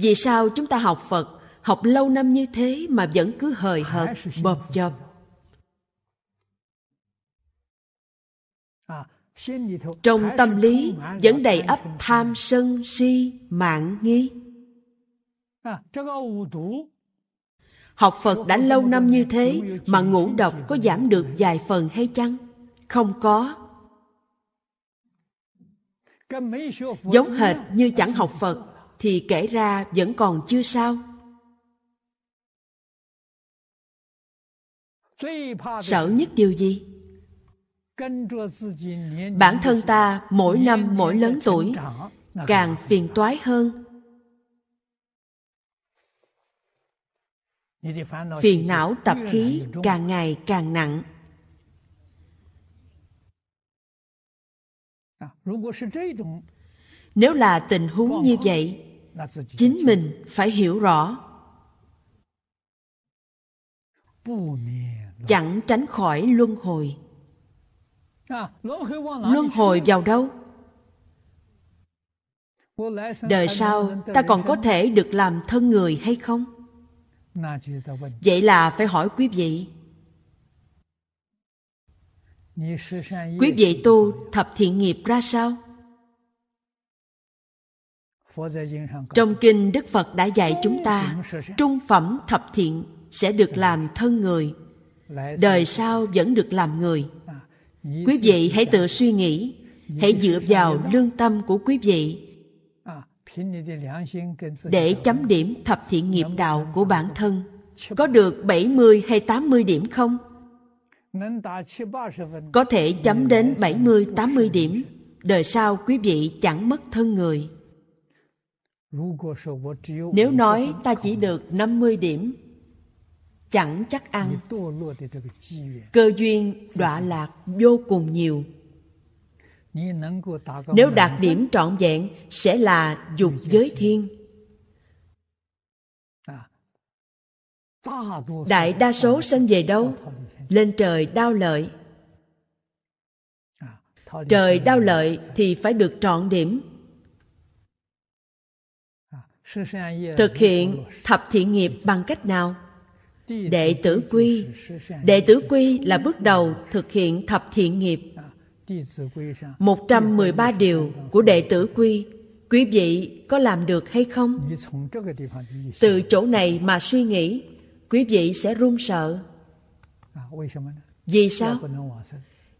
vì sao chúng ta học phật học lâu năm như thế mà vẫn cứ hời hợt bọp chộp trong tâm lý vẫn đầy ấp tham sân si mạng nghi học phật đã lâu năm như thế mà ngủ độc có giảm được vài phần hay chăng không có giống hệt như chẳng học phật thì kể ra vẫn còn chưa sao sợ nhất điều gì bản thân ta mỗi năm mỗi lớn tuổi càng phiền toái hơn phiền não tập khí càng ngày càng nặng nếu là tình huống như vậy chính mình phải hiểu rõ chẳng tránh khỏi luân hồi luân hồi vào đâu đời sau ta còn có thể được làm thân người hay không vậy là phải hỏi quý vị quý vị tu thập thiện nghiệp ra sao trong kinh đức phật đã dạy chúng ta trung phẩm thập thiện sẽ được dạ. làm thân người đời sau vẫn được làm người à, quý vị hãy tự suy nghĩ hãy dựa vào dạ. lương tâm của quý vị à, để chấm điểm thập thiện nghiệp đạo của bản thân có được 70 hay 80 điểm không? Có thể chấm đến 70 80 điểm, đời sau quý vị chẳng mất thân người. Nếu nói ta chỉ được 50 điểm, chẳng chắc ăn. Cơ duyên đọa lạc vô cùng nhiều. Nếu đạt điểm trọn vẹn sẽ là dục giới thiên. Đại đa số sinh về đâu? Lên trời đau lợi. À, trời đau lợi thì phải được trọn điểm thực hiện thập thiện nghiệp bằng cách nào đệ tử quy đệ tử quy là bước đầu thực hiện thập thiện nghiệp 113 điều của đệ tử quy quý vị có làm được hay không từ chỗ này mà suy nghĩ quý vị sẽ run sợ vì sao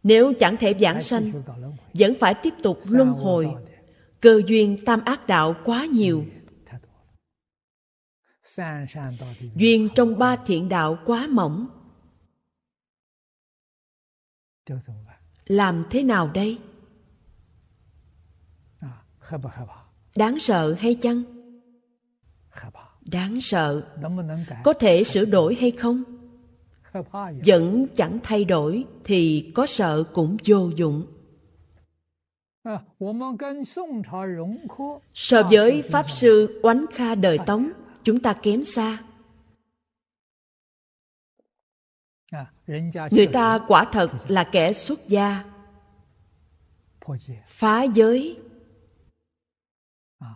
nếu chẳng thể giảng sanh vẫn phải tiếp tục luân hồi cơ duyên tam ác đạo quá nhiều duyên trong ba thiện đạo quá mỏng làm thế nào đây à, đáng sợ hay chăng đáng sợ có thể sửa đổi hay không vẫn chẳng thay đổi thì có sợ cũng vô dụng à, so à, với pháp sư oánh kha đời tống chúng ta kém xa à, người ta quả thật là kẻ xuất gia phá giới à,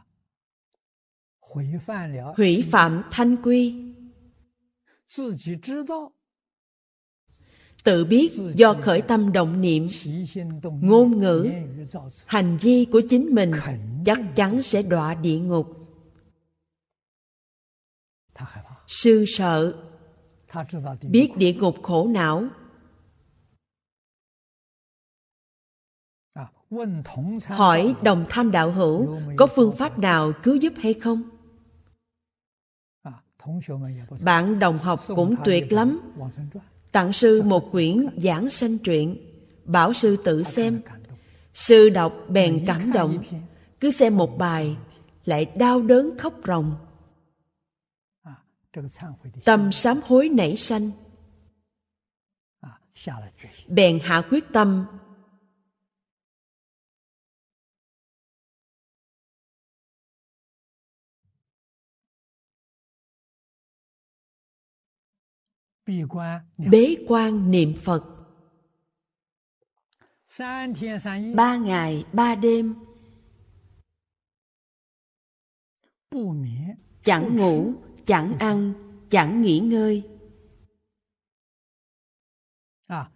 hủy phạm thanh quy tự biết do khởi tâm động niệm ngôn ngữ hành vi của chính mình chắc chắn sẽ đọa địa ngục sư sợ biết địa ngục khổ não hỏi đồng tham đạo hữu có phương pháp nào cứu giúp hay không bạn đồng học cũng tuyệt lắm tặng sư một quyển giảng sanh truyện bảo sư tự xem sư đọc bèn cảm động cứ xem một bài lại đau đớn khóc ròng tâm sám hối nảy sanh bèn hạ quyết tâm bế quan niệm phật ba ngày ba đêm chẳng ngủ chẳng ăn chẳng nghỉ ngơi à,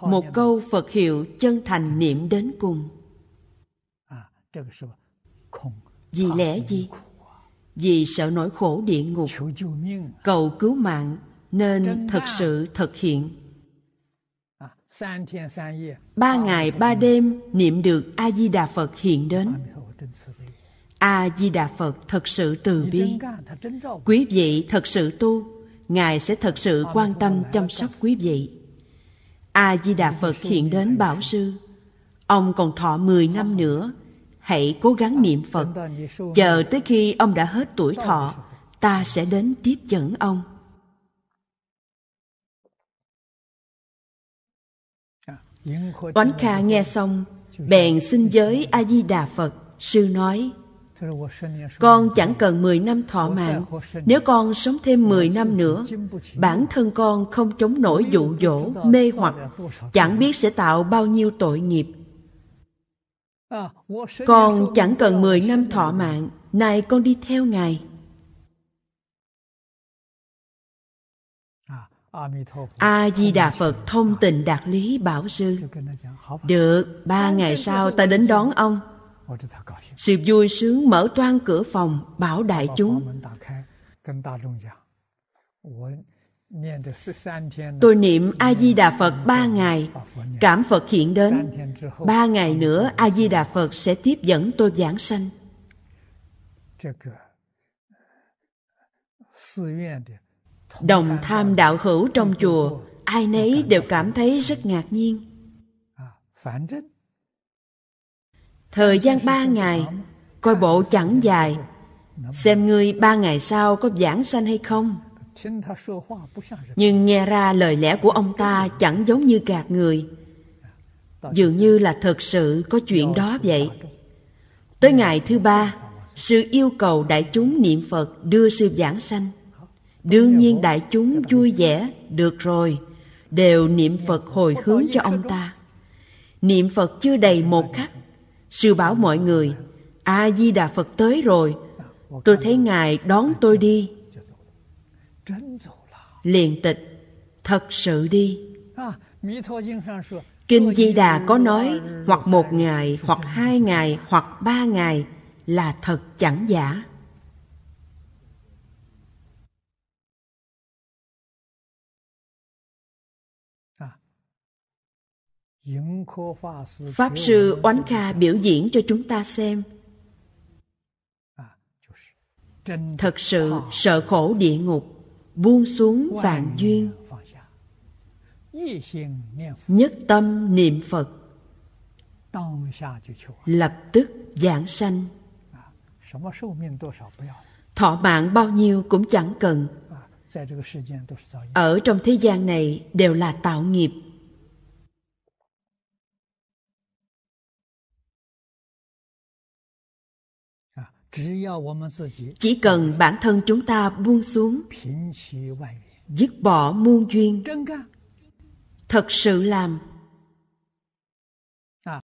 một câu phật hiệu chân thành niệm đến cùng à, vì lẽ gì vì sợ nỗi khổ địa ngục cầu cứu mạng nên thật sự thực hiện à, ba ngày ba đêm niệm được a di đà phật hiện đến a di đà phật thật sự từ bi quý vị thật sự tu ngài sẽ thật sự quan tâm chăm sóc quý vị a di đà phật hiện đến bảo sư ông còn thọ 10 năm nữa hãy cố gắng niệm phật chờ tới khi ông đã hết tuổi thọ ta sẽ đến tiếp dẫn ông dạ. oánh kha nghe xong bèn xin giới a di đà phật sư nói con chẳng cần 10 năm thọ mạng. Nếu con sống thêm 10 năm nữa, bản thân con không chống nổi dụ dỗ, mê hoặc, chẳng biết sẽ tạo bao nhiêu tội nghiệp. Con chẳng cần 10 năm thọ mạng, nay con đi theo Ngài. a di đà phật thông tình đạt lý bảo sư được ba ngày sau ta đến đón ông sự vui sướng mở toan cửa phòng bảo đại chúng. Tôi niệm A-di-đà Phật ba ngày, cảm Phật hiện đến. Ba ngày nữa A-di-đà Phật sẽ tiếp dẫn tôi giảng sanh. Đồng tham đạo hữu trong chùa, ai nấy đều cảm thấy rất ngạc nhiên. À, thời gian ba ngày coi bộ chẳng dài xem ngươi ba ngày sau có giảng sanh hay không nhưng nghe ra lời lẽ của ông ta chẳng giống như gạt người dường như là thật sự có chuyện đó vậy tới ngày thứ ba sự yêu cầu đại chúng niệm phật đưa sư giảng sanh đương nhiên đại chúng vui vẻ được rồi đều niệm phật hồi hướng cho ông ta niệm phật chưa đầy một khắc sư bảo mọi người a di đà phật tới rồi tôi thấy ngài đón tôi đi liền tịch thật sự đi kinh di đà có nói hoặc một ngày hoặc hai ngày hoặc ba ngày là thật chẳng giả Pháp sư Oán Kha biểu diễn cho chúng ta xem. À, Thật sự sợ khổ địa ngục, buông xuống vạn duyên. Nhất tâm niệm Phật, lập tức giảng sanh. À, thọ mạng bao nhiêu cũng chẳng cần. À, ở trong thế gian này đều là tạo nghiệp chỉ cần bản thân chúng ta buông xuống dứt bỏ muôn duyên thật sự làm à。